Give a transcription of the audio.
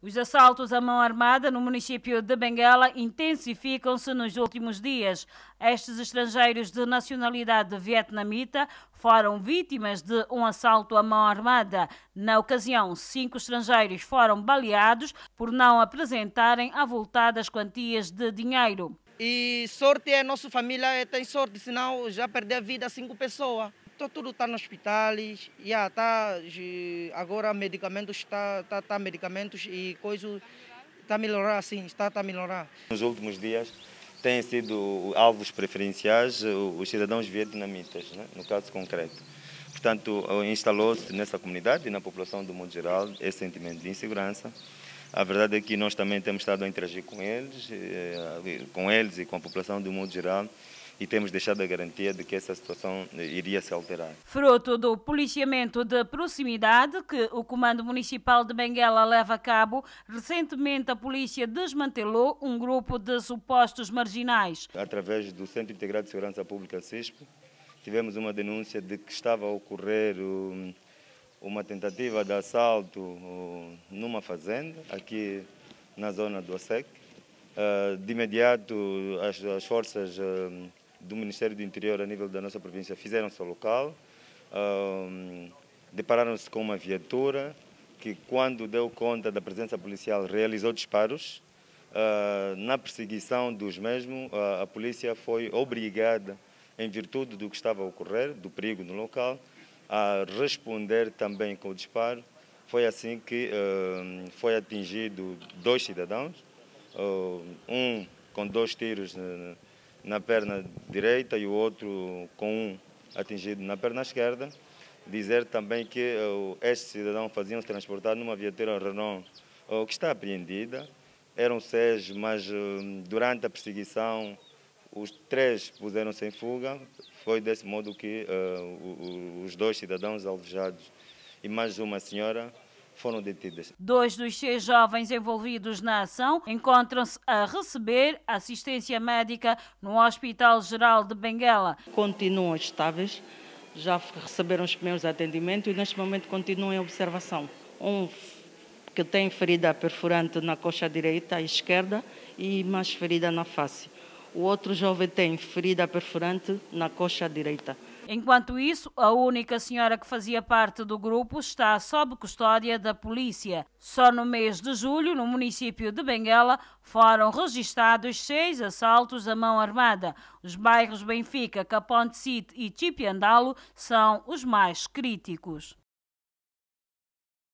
Os assaltos à mão armada no município de Benguela intensificam-se nos últimos dias. Estes estrangeiros de nacionalidade vietnamita foram vítimas de um assalto à mão armada. Na ocasião, cinco estrangeiros foram baleados por não apresentarem avultadas quantias de dinheiro. E sorte é nossa família tem sorte, senão já perdeu a vida cinco pessoas. Tô, tudo está nos hospitais, yeah, tá, agora medicamentos, está tá, tá, medicamentos e coisas, está a melhorar, sim, está a tá melhorar. Nos últimos dias têm sido alvos preferenciais eh, os cidadãos vietnamitas, né, no caso concreto. Portanto, instalou-se nessa comunidade e na população do mundo geral esse sentimento de insegurança. A verdade é que nós também temos estado a interagir com eles, eh, eh, com eles e com a população do mundo geral, e temos deixado a garantia de que essa situação eh, iria se alterar. Fruto do policiamento de proximidade que o Comando Municipal de Benguela leva a cabo, recentemente a polícia desmantelou um grupo de supostos marginais. Através do Centro Integrado de Segurança Pública, CISP, tivemos uma denúncia de que estava a ocorrer hum, uma tentativa de assalto hum, numa fazenda, aqui na zona do ASEC. Ah, de imediato, as forças hum, do Ministério do Interior a nível da nossa província fizeram-se ao local, um, depararam-se com uma viatura que, quando deu conta da presença policial, realizou disparos. Uh, na perseguição dos mesmos, uh, a polícia foi obrigada, em virtude do que estava a ocorrer, do perigo no local, a responder também com o disparo. Foi assim que uh, foi atingido dois cidadãos, ah, um com dois tiros na perna direita e o outro com um atingido na perna esquerda. Dizer também que este eh, cidadão faziam-se transportar numa viatura Renault eh, que está apreendida. Eram seis, mas eh, durante a perseguição os três puseram-se em fuga. Foi desse modo que uh, os dois cidadãos alvejados e mais uma senhora foram detidas. Dois dos seis jovens envolvidos na ação encontram-se a receber assistência médica no Hospital Geral de Benguela. Continuam estáveis, já receberam os primeiros atendimentos e neste momento continuam em observação. Um que tem ferida perfurante na coxa direita e esquerda e mais ferida na face. O outro jovem tem ferida perfurante na coxa direita. Enquanto isso, a única senhora que fazia parte do grupo está sob custódia da polícia. Só no mês de julho, no município de Benguela, foram registados seis assaltos à mão armada. Os bairros Benfica, Caponte City e Chipiandalo são os mais críticos.